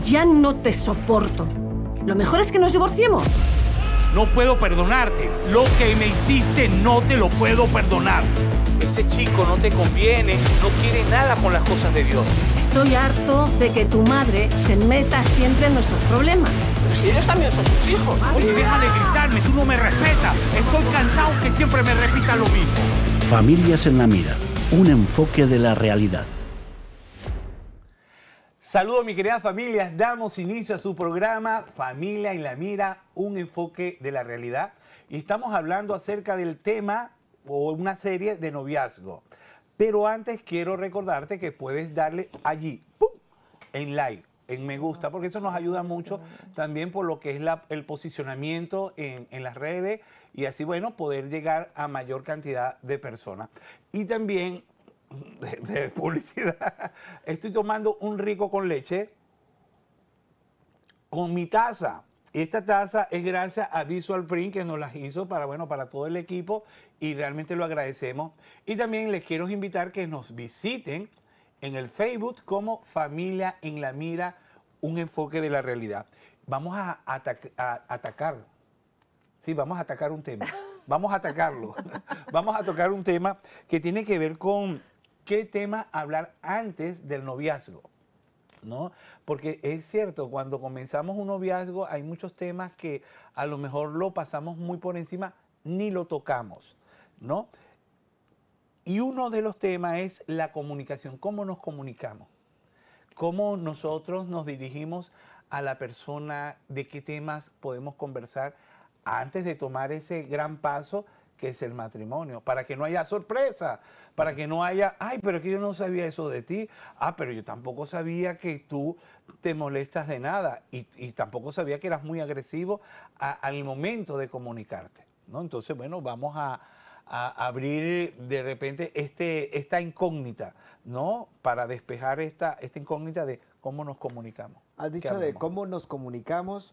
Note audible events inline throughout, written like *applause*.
Ya no te soporto. Lo mejor es que nos divorciemos. No puedo perdonarte. Lo que me hiciste no te lo puedo perdonar. Ese chico no te conviene, no quiere nada con las cosas de Dios. Estoy harto de que tu madre se meta siempre en nuestros problemas. Pero si ellos también son tus hijos. Oye, deja de gritarme, tú no me respetas. Estoy cansado que siempre me repita lo mismo. Familias en la mira, un enfoque de la realidad. Saludos mi querida familia, damos inicio a su programa Familia en la Mira, un enfoque de la realidad. Y estamos hablando acerca del tema o una serie de noviazgo. Pero antes quiero recordarte que puedes darle allí, ¡pum! en like, en me gusta, porque eso nos ayuda mucho también por lo que es el posicionamiento en, en las redes y así, bueno, poder llegar a mayor cantidad de personas. Y también de, publicidad, *laughs* estoy tomando un rico con leche con mi taza. y Esta taza es gracias a Visual Print que nos las hizo para, bueno, para todo el equipo y realmente lo agradecemos. Y también les quiero invitar que nos visiten en el Facebook como Familia en la Mira, un enfoque de la realidad. Vamos a, a atacar, sí, vamos a atacar un tema, vamos a atacarlo, *laughs* vamos a tocar un tema que tiene que ver con qué tema hablar antes del noviazgo. Porque es cierto, cuando comenzamos un noviazgo hay muchos temas que a lo mejor lo pasamos muy por encima, ni lo tocamos, ¿no? Y uno de los temas es la comunicación, cómo nos comunicamos, cómo nosotros nos dirigimos a la persona, de qué temas podemos conversar antes de tomar ese gran paso que es el matrimonio, para que no haya sorpresa, para que no haya, ay, pero es que yo no sabía eso de ti, ah, pero yo tampoco sabía que tú te molestas de nada y, tampoco sabía que eras muy agresivo al momento de comunicarte, ¿no? Entonces, bueno, vamos a, abrir de repente este, esta incógnita, ¿no? Para despejar esta, esta incógnita de cómo nos comunicamos. Has dicho de cómo nos comunicamos.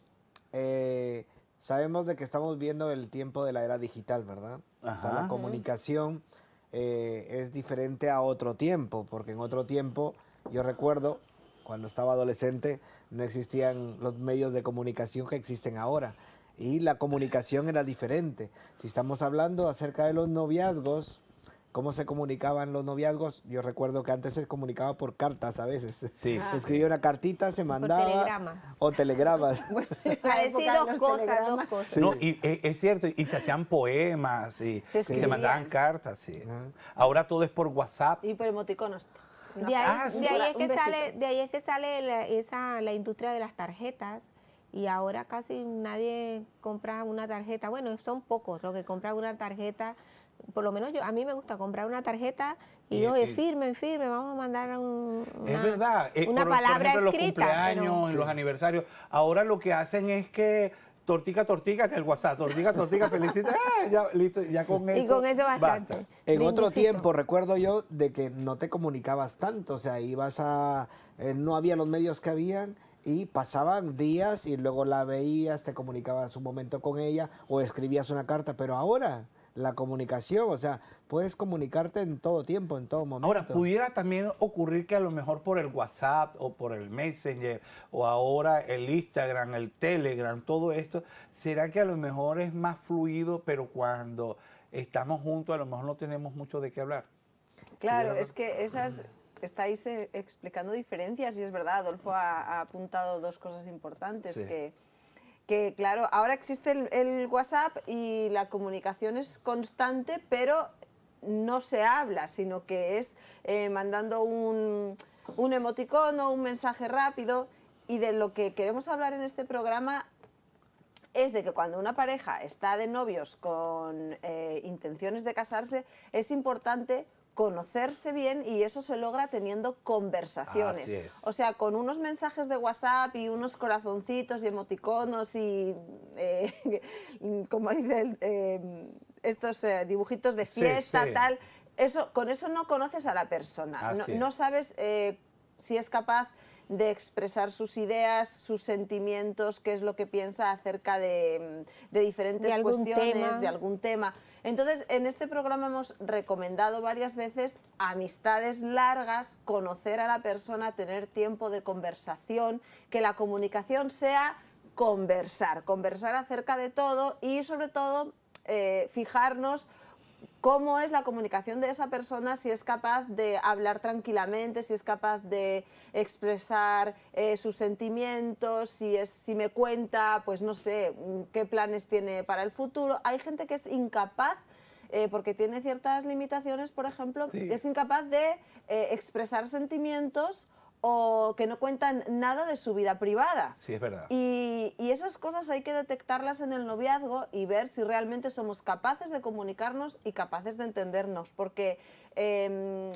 Eh, Sabemos de que estamos viendo el tiempo de la era digital, ¿verdad? la comunicación eh, es diferente a otro tiempo, porque en otro tiempo, yo recuerdo, cuando estaba adolescente, no existían los medios de comunicación que existen ahora. Y la comunicación era diferente. Si estamos hablando acerca de los noviazgos, cómo se comunicaban los noviazgos. Yo recuerdo que antes se comunicaba por cartas a veces. Sí. Ah, Escribía una cartita, se mandaba. Por telegramas. O telegramas. Ha *laughs* *laughs* dos cosas, dos cosas. y eh, es cierto, y se hacían poemas, y se, mandaban cartas. Sí. Ahora todo es por WhatsApp. Y por emoticonos. De, ahí, es que sale, esa, la industria de las tarjetas y ahora casi nadie compra una tarjeta. Bueno, son pocos los que compran una tarjeta por lo menos yo, a mí me gusta comprar una tarjeta y, yo, firme, firme, vamos a mandar una, eh, una palabra escrita. En los cumpleaños, los aniversarios. Ahora lo que hacen es que tortica, tortica, que el WhatsApp, tortica, tortica, *laughs* felicita, eh, ya, listo, ya con eso. Y con eso bastante. En otro tiempo, recuerdo yo, de que no te comunicabas tanto, o sea, ibas a, eh, no había los medios que habían y pasaban días y luego la veías, te comunicabas un momento con ella o escribías una carta, pero ahora la comunicación, o sea, puedes comunicarte en todo tiempo, en todo momento. Ahora, pudiera también ocurrir que a lo mejor por el WhatsApp o por el Messenger o ahora el Instagram, el Telegram, todo esto, será que a lo mejor es más fluido, pero cuando estamos juntos a lo mejor no tenemos mucho de qué hablar. Claro, es que esas estáis eh, explicando diferencias y es verdad, Adolfo ha, apuntado dos cosas importantes que que claro, ahora existe el, WhatsApp y la comunicación es constante, pero no se habla, sino que es eh, mandando un, emoticón o un mensaje rápido. Y de lo que queremos hablar en este programa es de que cuando una pareja está de novios con eh, intenciones de casarse, es importante conocerse bien y eso se logra teniendo conversaciones. O sea, con unos mensajes de WhatsApp y unos corazoncitos y emoticonos y, eh, *laughs* como dice, eh, estos eh, dibujitos de fiesta, tal, eso, con eso no conoces a la persona, no, no, sabes si es capaz de expresar sus ideas, sus sentimientos, qué es lo que piensa acerca de, mm, diferentes cuestiones, de algún tema. Entonces, en este programa hemos recomendado varias veces amistades largas, conocer a la persona, tener tiempo de conversación, que la comunicación sea conversar, conversar acerca de todo y sobre todo eh, fijarnos cómo es la comunicación de esa persona, si es capaz de hablar tranquilamente, si es capaz de expresar eh, sus sentimientos, si, si me cuenta, pues no sé, mm, qué planes tiene para el futuro. Hay gente que es incapaz eh, porque tiene ciertas limitaciones, por ejemplo, que es incapaz de eh, expresar sentimientos o que no cuentan nada de su vida privada. Sí, es verdad. Y, esas cosas hay que detectarlas en el noviazgo y ver si realmente somos capaces de comunicarnos y capaces de entendernos, porque... Em,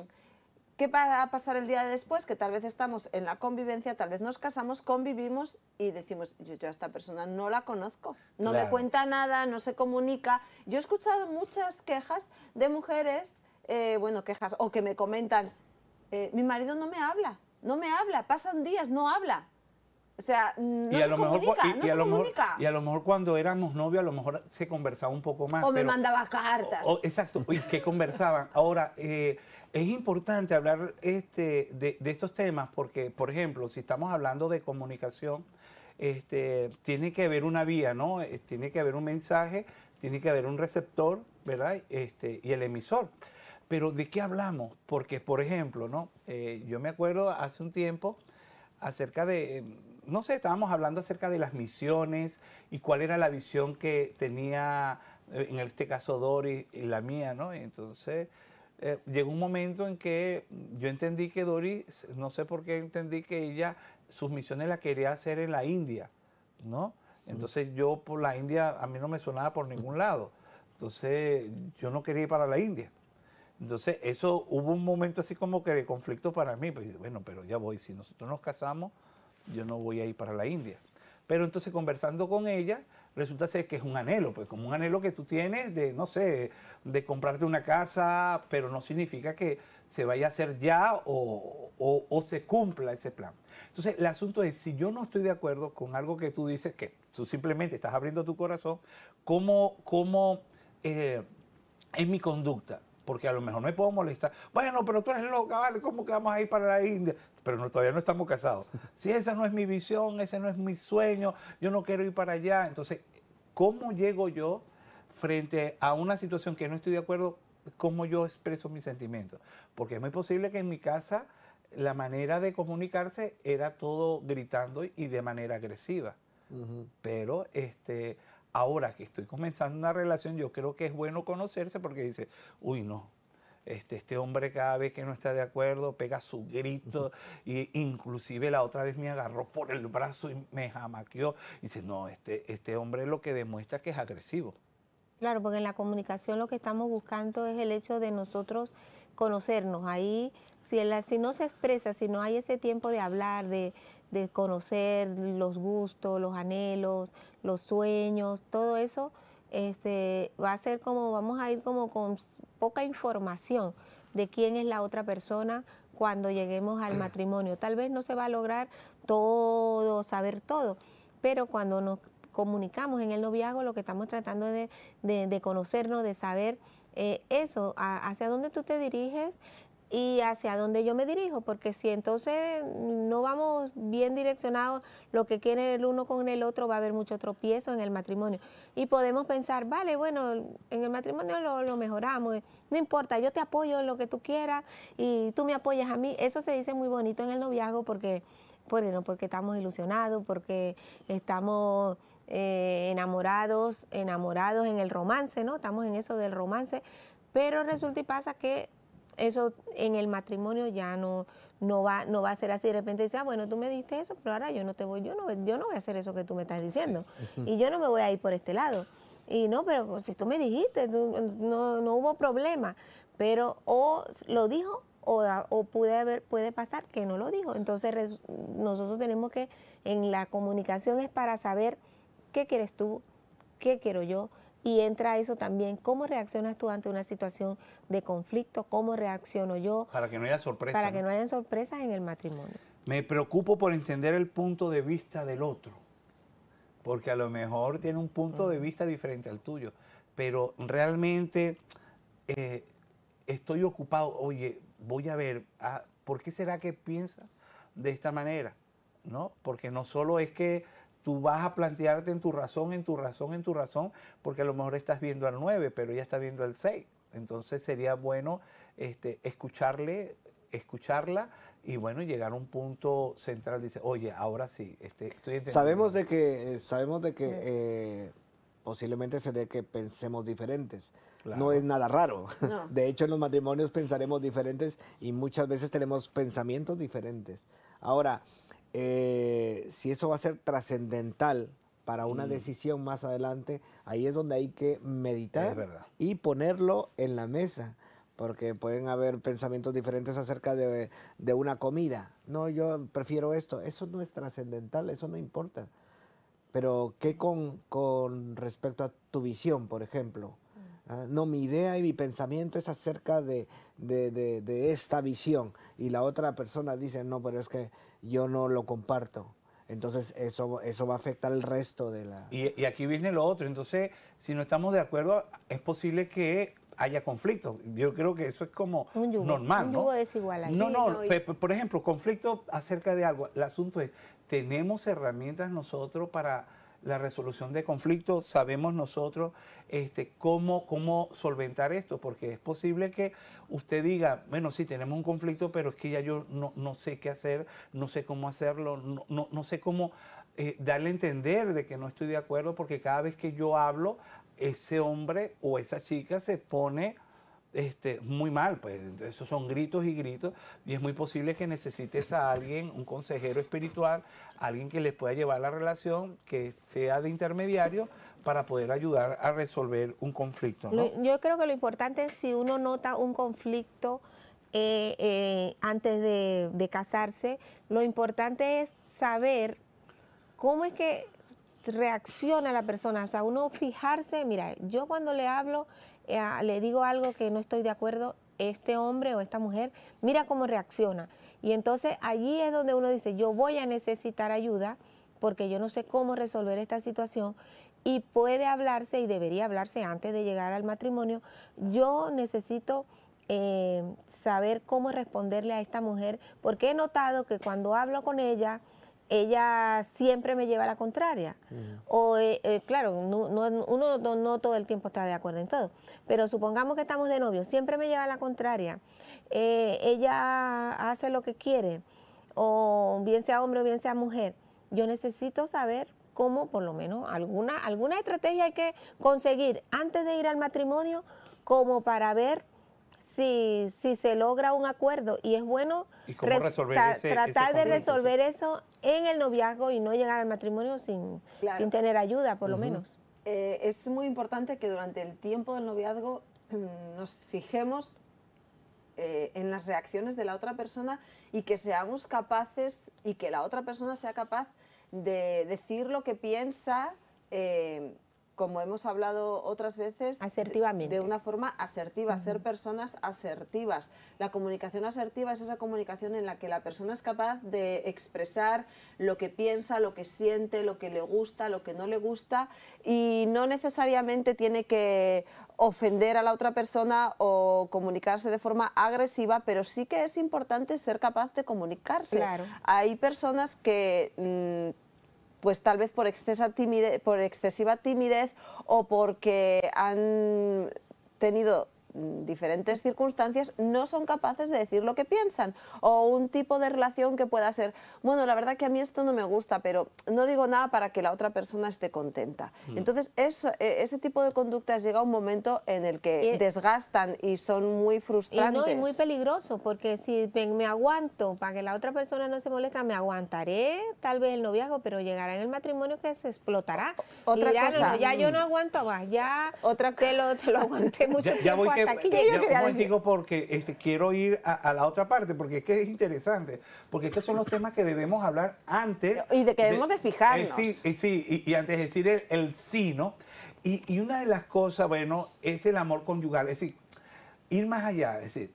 ¿Qué va a pasar el día de después? Que tal vez estamos en la convivencia, tal vez nos casamos, convivimos y decimos, yo, a esta persona no la conozco, no me cuenta nada, no se comunica. Yo he escuchado muchas quejas de mujeres, eh, bueno, quejas, o que me comentan, eh, mi marido no me habla, no me habla, pasan días, no habla. O sea, no se comunica, y, y a lo mejor cuando éramos novios, a lo mejor se conversaba un poco más. O me mandaba cartas. exacto, y que conversaban. Ahora, eh, es importante hablar este, de, de, estos temas porque, por ejemplo, si estamos hablando de comunicación, este, tiene que haber una vía, ¿no? Eh, tiene que haber un mensaje, tiene que haber un receptor, ¿verdad? Este, y el emisor. Pero ¿de qué hablamos? Porque, por ejemplo, ¿no? Eh, yo me acuerdo hace un tiempo acerca de, no sé, estábamos hablando acerca de las misiones y cuál era la visión que tenía, eh, en este caso Doris y la mía, ¿no? Entonces, eh, llegó un momento en que yo entendí que Doris, no sé por qué entendí que ella sus misiones las quería hacer en la India, ¿no? Entonces yo por la India a mí no me sonaba por ningún lado. Entonces yo no quería ir para la India. Entonces, eso hubo un momento así como que de conflicto para mí. Pues, bueno, pero ya voy, si nosotros nos casamos, yo no voy a ir para la India. Pero entonces conversando con ella, resulta ser que es un anhelo, pues como un anhelo que tú tienes de, no sé, de comprarte una casa, pero no significa que se vaya a hacer ya o, se cumpla ese plan. Entonces, el asunto es, si yo no estoy de acuerdo con algo que tú dices, que tú simplemente estás abriendo tu corazón, ¿cómo, cómo eh, es mi conducta? porque a lo mejor me puedo molestar. Bueno, pero tú eres loca, ¿vale? ¿Cómo que vamos a ir para la India? Pero todavía no estamos casados. *laughs* Si esa no es mi visión, ese no es mi sueño, yo no quiero ir para allá. Entonces, ¿cómo llego yo frente a una situación que no estoy de acuerdo? ¿Cómo yo expreso mis sentimientos? Porque es muy posible que en mi casa la manera de comunicarse era todo gritando y de manera agresiva. Pero este, ahora que estoy comenzando una relación, yo creo que es bueno conocerse porque dice, uy, no. Este, este hombre cada vez que no está de acuerdo pega su grito e inclusive la otra vez me agarró por el brazo y me jamaqueó. Y dice, no, este, este hombre lo que demuestra es que es agresivo. Claro, porque en la comunicación lo que estamos buscando es el hecho de nosotros conocernos. Ahí, si, si no se expresa, si no hay ese tiempo de hablar, de, de conocer los gustos, los anhelos, los sueños, todo eso este, va a ser como, vamos a ir como con poca información de quién es la otra persona cuando lleguemos al matrimonio. Tal vez no se va a lograr todo, saber todo, pero cuando nos comunicamos en el noviazgo lo que estamos tratando de, de, de conocernos, de saber eh, eso, hacia dónde tú te diriges, y hacia dónde yo me dirijo, porque si entonces no vamos bien direccionados lo que quiere el uno con el otro, va a haber mucho tropiezo en el matrimonio. Y podemos pensar, vale, bueno, en el matrimonio lo, mejoramos, no importa, yo te apoyo en lo que tú quieras y tú me apoyas a mí. Eso se dice muy bonito en el noviazgo porque, bueno, porque estamos ilusionados, porque estamos... Eh, enamorados, enamorados en el romance, ¿no? Estamos en eso del romance, pero resulta y pasa que eso en el matrimonio ya no, no, va, no va a ser así. De repente dice, ah, bueno, tú me diste eso, pero ahora yo no te voy, yo no, yo no voy a hacer eso que tú me estás diciendo. Y yo no me voy a ir por este lado. Y no, pero si tú me dijiste, no, no hubo problema. Pero o lo dijo o, o, puede haber, puede pasar que no lo dijo. Entonces nosotros tenemos que, en la comunicación es para saber qué quieres tú, qué quiero yo, y entra eso también, cómo reaccionas tú ante una situación de conflicto, cómo reacciono yo. Para que no haya sorpresas. Para que no haya sorpresas en el matrimonio. Me preocupo por entender el punto de vista del otro, porque a lo mejor tiene un punto de mm. vista diferente al tuyo, pero realmente eh, estoy ocupado, oye, voy a ver, ah, ¿por qué será que piensa de esta manera? ¿No? Porque no solo es que tú vas a plantearte en tu razón, en tu razón, en tu razón, porque a lo mejor estás viendo al 9, pero ella está viendo al 6. Entonces sería bueno este, escucharle, escucharla y bueno, llegar a un punto central. Dice, oye, ahora sí, este, estoy entendiendo. Sabemos de que, sabemos de que eh, posiblemente se dé que pensemos diferentes. No es nada raro. *laughs* De hecho, en los matrimonios pensaremos diferentes y muchas veces tenemos pensamientos diferentes. Ahora, eh, si eso va a ser trascendental para una mm. decisión más adelante, ahí es donde hay que meditar y ponerlo en la mesa porque pueden haber pensamientos diferentes acerca de, de, una comida. No, yo prefiero esto. Eso no es trascendental, eso no importa. Pero ¿qué con, con respecto a tu visión, por ejemplo? Mm. Ah, no, mi idea y mi pensamiento es acerca de, de, de, esta visión. Y la otra persona dice, no, pero es que yo no lo comparto. Entonces eso, eso va a afectar el resto de la... Y, aquí viene lo otro, entonces si no estamos de acuerdo es posible que haya conflicto. Yo creo que eso es como normal. Un ¿no? No, no, por ejemplo, conflicto acerca de algo. El asunto es, ¿tenemos herramientas nosotros para la resolución de conflictos, sabemos nosotros este, cómo, cómo solventar esto, porque es posible que usted diga, bueno, sí, tenemos un conflicto, pero es que ya yo no, sé qué hacer, no sé cómo hacerlo, no, no, sé cómo eh, darle a entender de que no estoy de acuerdo, porque cada vez que yo hablo, ese hombre o esa chica se pone este, muy mal, pues esos son gritos y gritos, y es muy posible que necesites a alguien, un consejero espiritual, alguien que les pueda llevar la relación, que sea de intermediario para poder ayudar a resolver un conflicto. Yo creo que lo importante es si uno nota un conflicto eh, eh, antes de, de casarse, lo importante es saber cómo es que reacciona la persona, o sea, uno fijarse, mira, yo cuando le hablo eh, le digo algo que no estoy de acuerdo, este hombre o esta mujer, mira cómo reacciona. Y entonces allí es donde uno dice, yo voy a necesitar ayuda porque yo no sé cómo resolver esta situación y puede hablarse y debería hablarse antes de llegar al matrimonio. Yo necesito eh, saber cómo responderle a esta mujer porque he notado que cuando hablo con ella, ella siempre me lleva a la contraria. O, eh, eh, claro, no, no, uno no, todo el tiempo está de acuerdo en todo, pero supongamos que estamos de novio, siempre me lleva a la contraria. Eh, ella hace lo que quiere, o bien sea hombre o bien sea mujer. Yo necesito saber cómo, por lo menos, alguna, alguna estrategia hay que conseguir antes de ir al matrimonio como para ver si, si se logra un acuerdo y es bueno tratar de resolver eso en el noviazgo y no llegar al matrimonio sin, sin tener ayuda, por lo menos. Eh, es muy importante que durante el tiempo del noviazgo mm, nos fijemos eh, en las reacciones de la otra persona y que seamos capaces y que la otra persona sea capaz de decir lo que piensa. Eh, como hemos hablado otras veces, De, una forma asertiva, ser personas asertivas. La comunicación asertiva es esa comunicación en la que la persona es capaz de expresar lo que piensa, lo que siente, lo que le gusta, lo que no le gusta y no necesariamente tiene que ofender a la otra persona o comunicarse de forma agresiva, pero sí que es importante ser capaz de comunicarse. Hay personas que mm, pues tal vez por, excesa por excesiva timidez o porque han tenido Mm, diferentes circunstancias no son capaces de decir lo que piensan o un tipo de relación que pueda ser, bueno, la verdad que a mí esto no me gusta, pero no digo nada para que la otra persona esté contenta. Mm. Entonces, e, ese tipo de conductas llega un momento en el que e desgastan y son muy frustrantes. Y muy peligroso, porque si me, me aguanto para que la otra persona no se molesta, me aguantaré tal vez el noviazgo, pero llegará en el matrimonio que se explotará. Otra ya cosa. ya yo no mm. aguanto más, ya otra te lo, te lo aguanté *laughs* mucho y digo porque este, quiero ir a, la otra parte, porque es que es interesante, porque estos son los temas que debemos hablar antes. Y de que debemos de, fijarnos. Eh, sí, eh, y, antes de decir el, sí, ¿no? Y, una de las cosas, bueno, es el amor conyugal, es decir, ir más allá, es decir,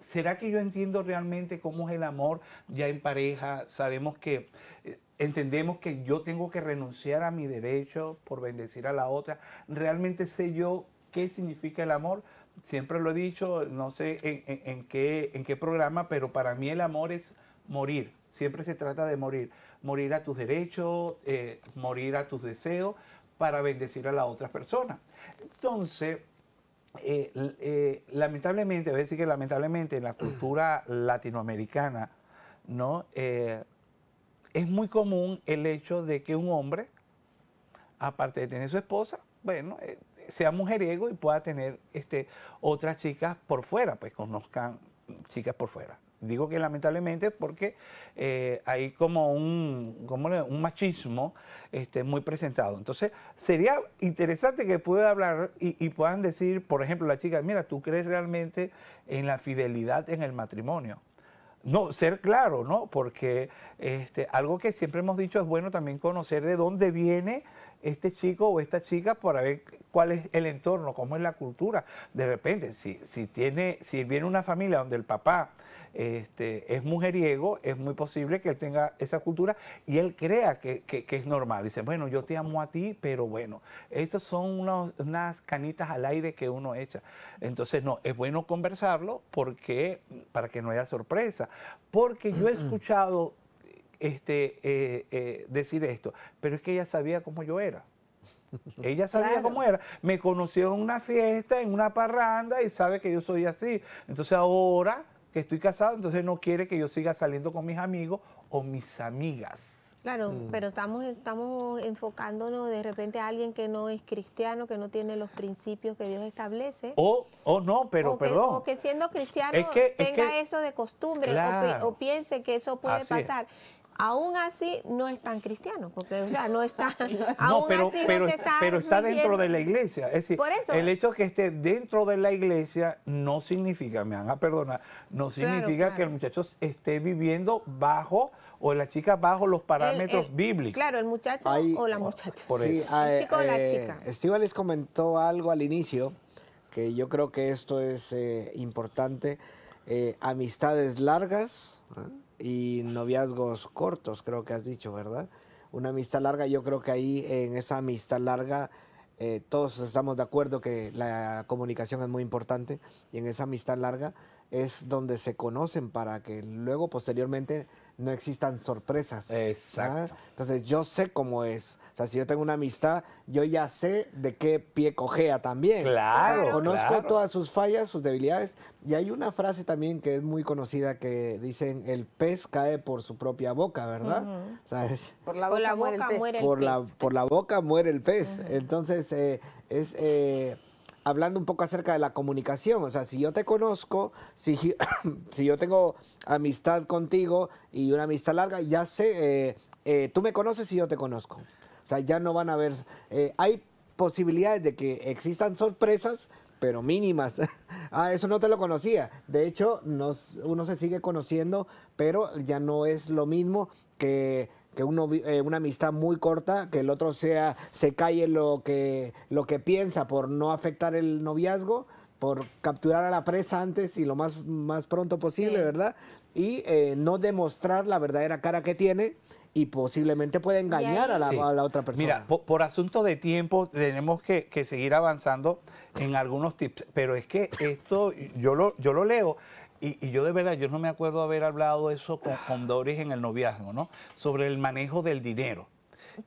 ¿será que yo entiendo realmente cómo es el amor ya en pareja? Sabemos que... Eh, entendemos que yo tengo que renunciar a mi derecho por bendecir a la otra. ¿Realmente sé yo qué significa el amor? siempre lo he dicho, no sé en, qué, en qué programa, pero para mí el amor es morir. Siempre se trata de morir. Morir a tus derechos, eh, morir a tus deseos para bendecir a la otra persona. Entonces, eh, eh, lamentablemente, voy a decir que lamentablemente en la cultura latinoamericana, ¿no? es muy común el hecho de que un hombre, aparte de tener su esposa, bueno, eh, sea mujeriego y pueda tener este, otras chicas por fuera, pues conozcan chicas por fuera. Digo que lamentablemente porque eh, hay como un, un machismo este, muy presentado. Entonces, sería interesante que pueda hablar y, puedan decir, por ejemplo, la chica, mira, ¿tú crees realmente en la fidelidad en el matrimonio? No, ser claro, ¿no? Porque este, algo que siempre hemos dicho es bueno también conocer de dónde viene este chico o esta chica para ver cuál es el entorno, cómo es la cultura. De repente, si, si, tiene, si viene una familia donde el papá este, es mujeriego, es muy posible que él tenga esa cultura y él crea que, es normal. Dice, bueno, yo te amo a ti, pero bueno, esas son unas canitas al aire que uno echa. Entonces, no, es bueno conversarlo porque, para que no haya sorpresa. Porque yo he *clears throat* escuchado este, eh, eh, decir esto, pero es que ella sabía cómo yo era. *laughs* Ella sabía cómo era. Me conoció en una fiesta, en una parranda y sabe que yo soy así. Entonces ahora que estoy casado, entonces no quiere que yo siga saliendo con mis amigos o mis amigas. Claro, mm. pero estamos, estamos enfocándonos de repente a alguien que no es cristiano, que no tiene los principios que Dios establece. O, o no, pero perdón. O que siendo cristiano tenga eso de costumbre o, piense que eso puede pasar aún así no es tan cristiano, porque o sea, no está, *laughs* no, pero, está pero, está dentro de la iglesia. Es decir, el hecho de que esté dentro de la iglesia no significa, me van a perdonar, no significa que el muchacho esté viviendo bajo o la chica bajo los parámetros bíblicos. Claro, el muchacho o la oh, muchacha. sí, ah, el chico o la eh, chica. Estiva les comentó algo al inicio, que yo creo que esto es eh, importante. Eh, amistades largas, y noviazgos cortos, creo que has dicho, ¿verdad? Una amistad larga, yo creo que ahí en esa amistad larga eh, todos estamos de acuerdo que la comunicación es muy importante y en esa amistad larga es donde se conocen para que luego posteriormente no existan sorpresas. ¿ah? Exacto. Entonces yo sé cómo es. O sea, si yo tengo una amistad, yo ya sé de qué pie cojea también. Claro. conozco todas sus fallas, sus debilidades. Y hay una frase también que es muy conocida que dicen, el pez cae por su propia boca, ¿verdad? o por la boca, muere el pez. por, La, boca muere el pez. Entonces, eh, es... Eh, hablando un poco acerca de la comunicación. O sea, si yo te conozco, si, *coughs* si yo tengo amistad contigo y una amistad larga, ya sé, eh, eh, tú me conoces y yo te conozco. O sea, ya no van a haber... Eh, hay posibilidades de que existan sorpresas, pero mínimas. *laughs* ah, eso no te lo conocía. De hecho, uno se sigue conociendo, pero ya no es lo mismo que que uno eh, una amistad muy corta, que el otro sea se calle lo que lo que piensa por no afectar el noviazgo, por capturar a la presa antes y lo más más pronto posible, ¿verdad? Y eh, no demostrar la verdadera cara que tiene y posiblemente puede engañar a la, otra persona. Mira, por, asunto de tiempo tenemos que, seguir avanzando en algunos tips, pero es que esto yo lo yo lo leo y, yo de verdad, yo no me acuerdo haber hablado eso con, Doris en el noviazgo, ¿no? Sobre el manejo del dinero,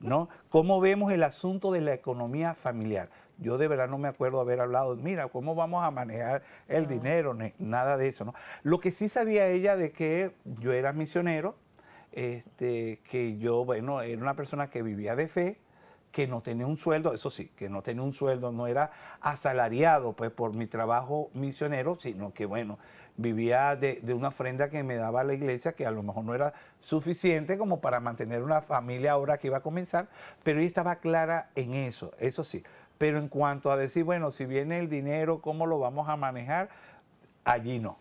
¿no? ¿Cómo vemos el asunto de la economía familiar? Yo de verdad no me acuerdo haber hablado, mira, ¿cómo vamos a manejar el dinero? Nada de eso, ¿no? Lo que sí sabía ella de que yo era misionero, este, que yo, bueno, era una persona que vivía de fe, que no tenía un sueldo, eso sí, que no tenía un sueldo, no era asalariado pues por mi trabajo misionero, sino que bueno, vivía de, una ofrenda que me daba la iglesia, que a lo mejor no era suficiente como para mantener una familia ahora que iba a comenzar, pero ella estaba clara en eso, eso sí. Pero en cuanto a decir, bueno, si viene el dinero, ¿cómo lo vamos a manejar? Allí no.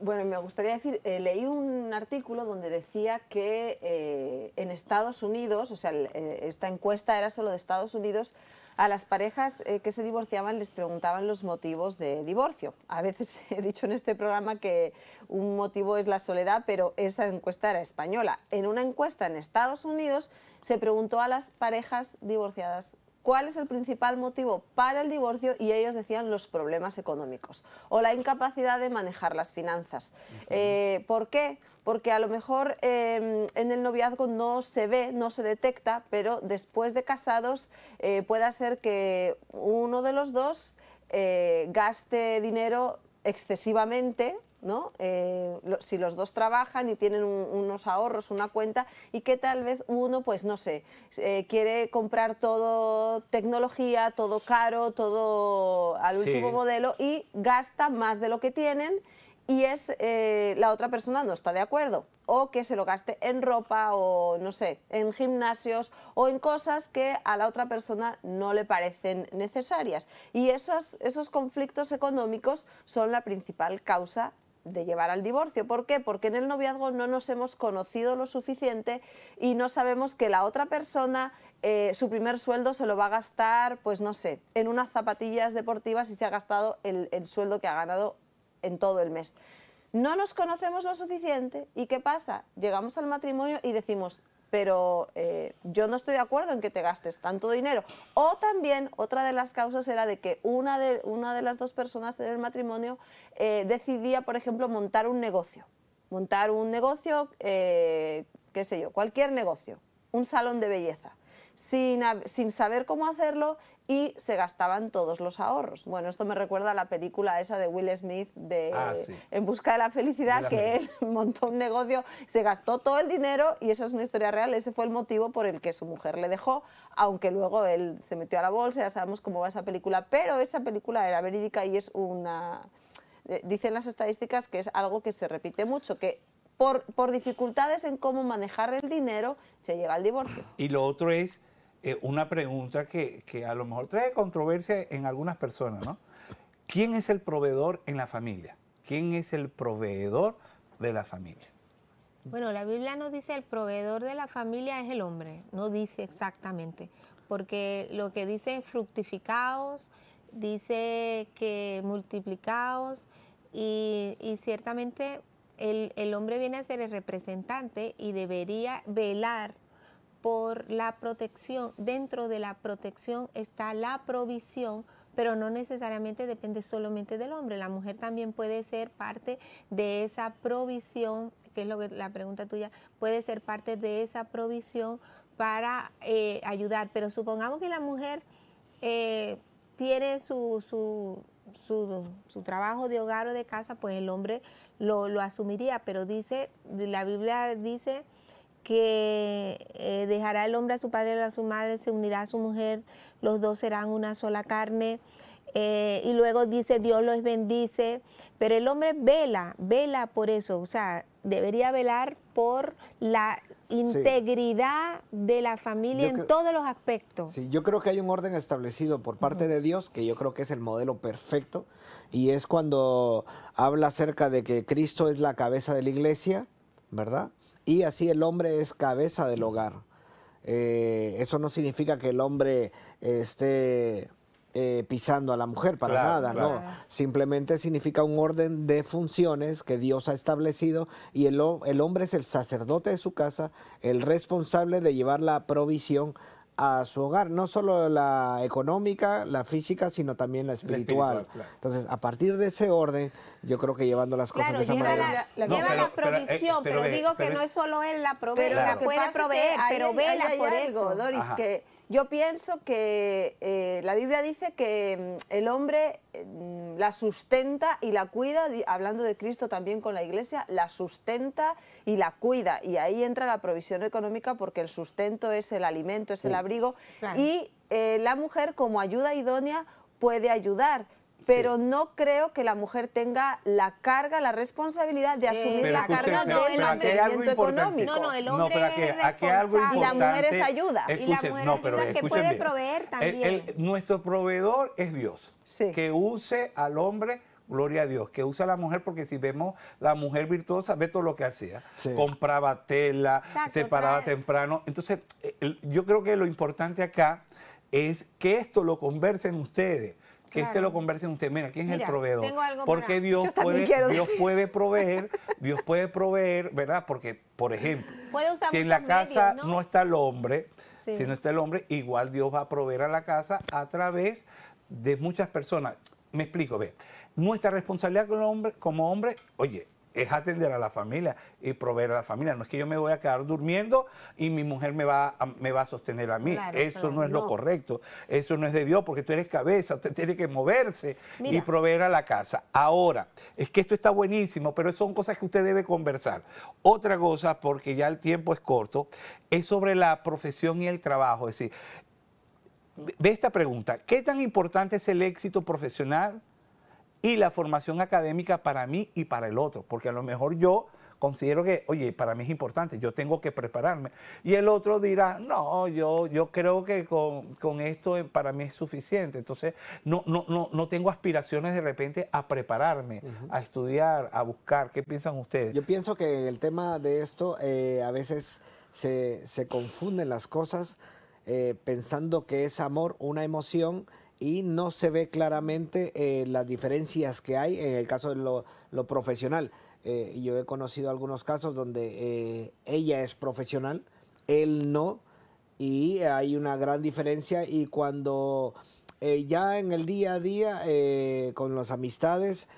Bueno, me gustaría decir, eh, leí un artículo donde decía que eh, en Estados Unidos, o sea, eh, esta encuesta era solo de Estados Unidos, a las parejas eh, que se divorciaban les preguntaban los motivos de divorcio. A veces *laughs* he dicho en este programa que un motivo es la soledad, pero esa encuesta era española. En una encuesta en Estados Unidos se preguntó a las parejas divorciadas cuál es el principal motivo para el divorcio y ellos decían los problemas económicos o la incapacidad de manejar las finanzas. Eh, ¿Por qué? porque a lo mejor em, en el noviazgo no se ve, no se detecta, pero después de casados eh, puede ser que uno de los dos eh, gaste dinero excesivamente ¿no? Eh, si los dos trabajan y tienen unos ahorros, una cuenta, y que tal vez uno, pues no sé, quiere comprar todo tecnología, todo caro, todo al último modelo y gasta más de lo que tienen y es eh, la otra persona no está de acuerdo o que se lo gaste en ropa o no sé, en gimnasios o en cosas que a la otra persona no le parecen necesarias. Y esos, esos conflictos económicos son la principal causa de llevar al divorcio. ¿Por qué? Porque en el noviazgo no nos hemos conocido lo suficiente y no sabemos que la otra persona eh, su primer sueldo se lo va a gastar, pues no sé, en unas zapatillas deportivas y se ha gastado el, el sueldo que ha ganado en todo el mes. No nos conocemos lo suficiente y ¿qué pasa? Llegamos al matrimonio y decimos, pero eh, yo no estoy de acuerdo en que te gastes tanto dinero. O también otra de las causas era de que una de, una de las dos personas del matrimonio eh, decidía, por ejemplo, montar un negocio. Montar un negocio, eh, qué sé yo, cualquier negocio, un salón de belleza sin, sin saber cómo hacerlo y se gastaban todos los ahorros. Bueno, esto me recuerda a la película esa de Will Smith de ah, En busca de la felicidad, que él *laughs* montó un negocio, se gastó todo el dinero y esa es una historia real, ese fue el motivo por el que su mujer le dejó, aunque luego él se metió a la bolsa, ya sabemos cómo va esa película, pero esa película era verídica y es una... Eh, dicen las estadísticas que es algo que se repite mucho, que por, por dificultades en cómo manejar el dinero se llega al divorcio. Y lo otro es eh, una pregunta que, a lo mejor trae controversia en algunas personas, ¿no? ¿Quién es el proveedor en la familia? ¿Quién es el proveedor de la familia? Bueno, la Biblia nos dice el proveedor de la familia es el hombre, no dice exactamente, porque lo que dice fructificados dice que multiplicados y, ciertamente el, el hombre viene a ser el representante y debería velar por la protección, dentro de la protección está la provisión, pero no necesariamente depende solamente del hombre, la mujer también puede ser parte de esa provisión, que es lo que la pregunta tuya, puede ser parte de esa provisión para eh, ayudar, pero supongamos que la mujer eh, tiene su, su su, trabajo de hogar o de casa, pues el hombre lo, lo asumiría, pero dice, la Biblia dice que eh, dejará el hombre a su padre y a su madre, se unirá a su mujer, los dos serán una sola carne. Eh, y luego dice, Dios los bendice, pero el hombre vela, vela por eso, o sea, debería velar por la integridad de la familia en todos los aspectos. Sí, yo creo que hay un orden establecido por parte de Dios, que yo creo que es el modelo perfecto, y es cuando habla acerca de que Cristo es la cabeza de la iglesia, ¿verdad? y así el hombre es cabeza del hogar. Eh, eso no significa que el hombre esté eh, pisando a la mujer, para nada, no. Simplemente significa un orden de funciones que Dios ha establecido y el, el hombre es el sacerdote de su casa, el responsable de llevar la provisión a su hogar, no solo la económica, la física, sino también la espiritual. Entonces, a partir de ese orden, yo creo que llevando las cosas de esa lleva manera. La, lleva la eh, provisión, pero, digo que no es solo él la provee, la puede proveer, pero vela por eso. Doris, que yo pienso que eh, la Biblia dice que mm, el hombre eh, la sustenta y la cuida, hablando de Cristo también con la Iglesia, la sustenta y la cuida. Y ahí entra la provisión económica porque el sustento es el alimento, es el abrigo. Y eh, la mujer como ayuda idónea puede ayudar pero no creo que la mujer tenga la carga, la responsabilidad de asumir la carga del mantenimiento económico. No, no, el hombre no, pero aquí, aquí es responsable. Algo y la mujer es ayuda. y la mujer no, pero ayuda que puede proveer también. nuestro proveedor es Dios. Que use al hombre gloria a Dios, que use a la mujer, porque si vemos la mujer virtuosa, ve todo lo que hacía. Compraba tela, se paraba temprano. Entonces, yo creo que lo importante acá es que esto lo conversen ustedes que este lo converse en usted. Mira, ¿quién es el proveedor? Porque Dios, puede, Dios *laughs* puede proveer, Dios puede proveer, ¿verdad? Porque, por ejemplo, si en la casa ¿no? está el hombre, si no está el hombre, igual Dios va a proveer a la casa a través de muchas personas. Me explico, ve. Nuestra responsabilidad hombre, como hombre oye, es atender a la familia y proveer a la familia. No es que yo me voy a quedar durmiendo y mi mujer me va a, me va a sostener a mí. eso no es lo correcto. Eso no es de Dios porque tú eres cabeza, usted tiene que moverse y proveer a la casa. Ahora, es que esto está buenísimo, pero son cosas que usted debe conversar. Otra cosa, porque ya el tiempo es corto, es sobre la profesión y el trabajo. Es decir, ve esta pregunta, ¿qué tan importante es el éxito profesional? y la formación académica para mí y para el otro, porque a lo mejor yo considero que, oye, para mí es importante, yo tengo que prepararme. Y el otro dirá, no, yo, yo creo que con, esto eh, para mí es suficiente. Entonces, no, no, no, no tengo aspiraciones de repente a prepararme, a estudiar, a buscar. ¿Qué piensan ustedes? Yo pienso que el tema de esto eh, a veces se, confunden las cosas eh, pensando que es amor una emoción y no se ve claramente eh, las diferencias que hay en el caso de lo, profesional. Eh, yo he conocido algunos casos donde eh, ella es profesional, él no, y hay una gran diferencia y cuando ya en el día a día con las amistades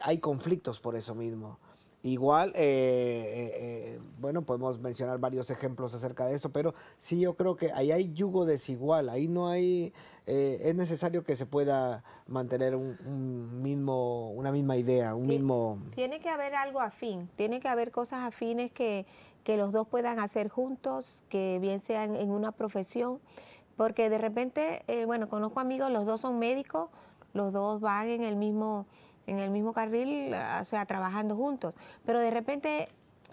hay conflictos por eso mismo. Igual, eh, eh, eh, bueno, podemos mencionar varios ejemplos acerca de eso, pero sí yo creo que ahí hay yugo desigual, ahí no hay, es necesario que se pueda mantener un, mismo, una misma idea, un mismo... Tiene que haber algo afín, tiene que haber cosas afines que, que los dos puedan hacer juntos, que bien sean en una profesión, porque de repente, bueno, conozco amigos, los dos son médicos, los dos van en el mismo en el mismo carril, o sea, trabajando juntos. Pero de repente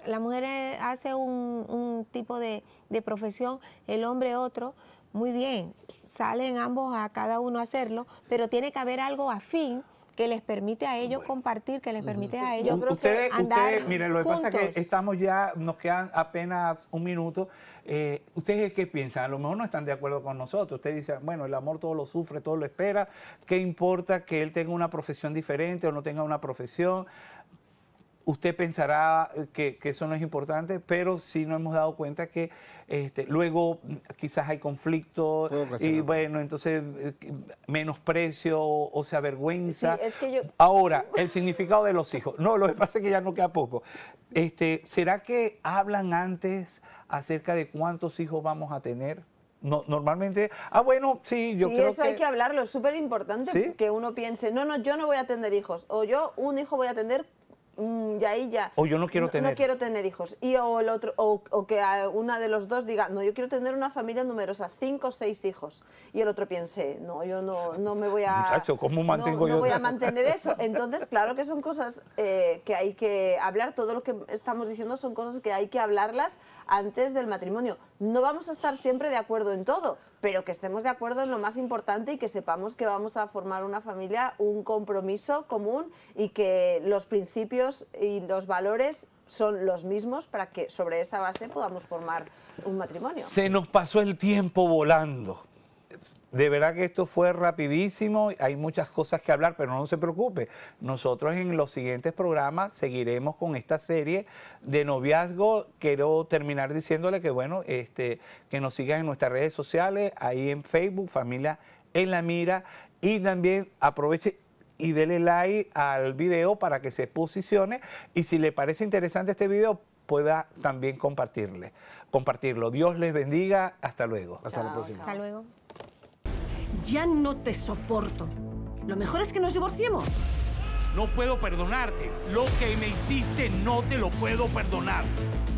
la mujer eh, hace un, tipo de, de, profesión, el hombre otro, muy bien, salen ambos a cada uno a hacerlo, pero tiene que haber algo afín que les permite a ellos compartir, que les permite a ellos ustedes, ustedes, Mire, lo que pasa es que estamos ya, nos quedan apenas un minuto. Eh, ¿Ustedes qué piensan? A lo mejor no están de acuerdo con nosotros. Ustedes dicen, bueno, el amor todo lo sufre, todo lo espera. ¿Qué importa que él tenga una profesión diferente o no tenga una profesión? usted pensará eh, que, eso no es importante, pero sí nos hemos dado cuenta que este, luego quizás hay conflicto y bueno, entonces eh, menosprecio o, se avergüenza. Ahora, el significado de los hijos. No, lo que pasa es que ya no queda poco. Este, ¿Será que hablan antes acerca de cuántos hijos vamos a tener? No, normalmente, ah, bueno, sí, yo sí, eso hay que hablarlo, es súper importante que uno piense, no, no, yo no voy a tener hijos, o yo un hijo voy a tener Mm, ya ya. O yo no quiero tener. hijos. Y o, el otro, o, que una de los dos diga, no, yo quiero tener una familia numerosa, cinco o seis hijos. Y el otro piense, no, yo no, no me voy a... ¿cómo mantengo yo? voy a mantener eso. *laughs* Entonces, claro que son cosas eh, que hay que hablar. Todo lo que estamos diciendo son cosas que hay que hablarlas antes del matrimonio. No vamos a estar siempre de acuerdo en todo pero que estemos de acuerdo en lo más importante y que sepamos que vamos a formar una familia, un compromiso común y que los principios y los valores son los mismos para que sobre esa base podamos formar un matrimonio. Se nos pasó el tiempo volando. De verdad que esto fue rapidísimo, hay muchas cosas que hablar, pero no se preocupe. Nosotros en los siguientes programas seguiremos con esta serie de noviazgo. Quiero terminar diciéndole que bueno, este, que nos sigan en nuestras redes sociales, ahí en Facebook, familia en la mira, y también aproveche y dele like al video para que se posicione y si le parece interesante este video pueda también compartirle, compartirlo. Dios les bendiga, hasta luego. Hasta la próxima. Hasta luego. Ya no te soporto. Lo mejor es que nos divorciemos. No puedo perdonarte. Lo que me hiciste no te lo puedo perdonar.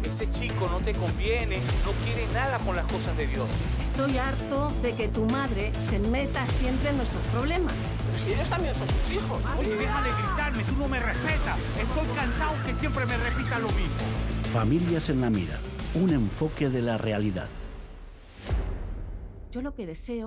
Ese chico no te conviene, no quiere nada con las cosas de Dios. Estoy harto de que tu madre se meta siempre en nuestros problemas. Pero si ellos también son tus hijos. Oye, deja de gritarme, tú no me respetas. Estoy cansado que siempre me repita lo mismo. Familias en la mira, un enfoque de la realidad. Yo lo que deseo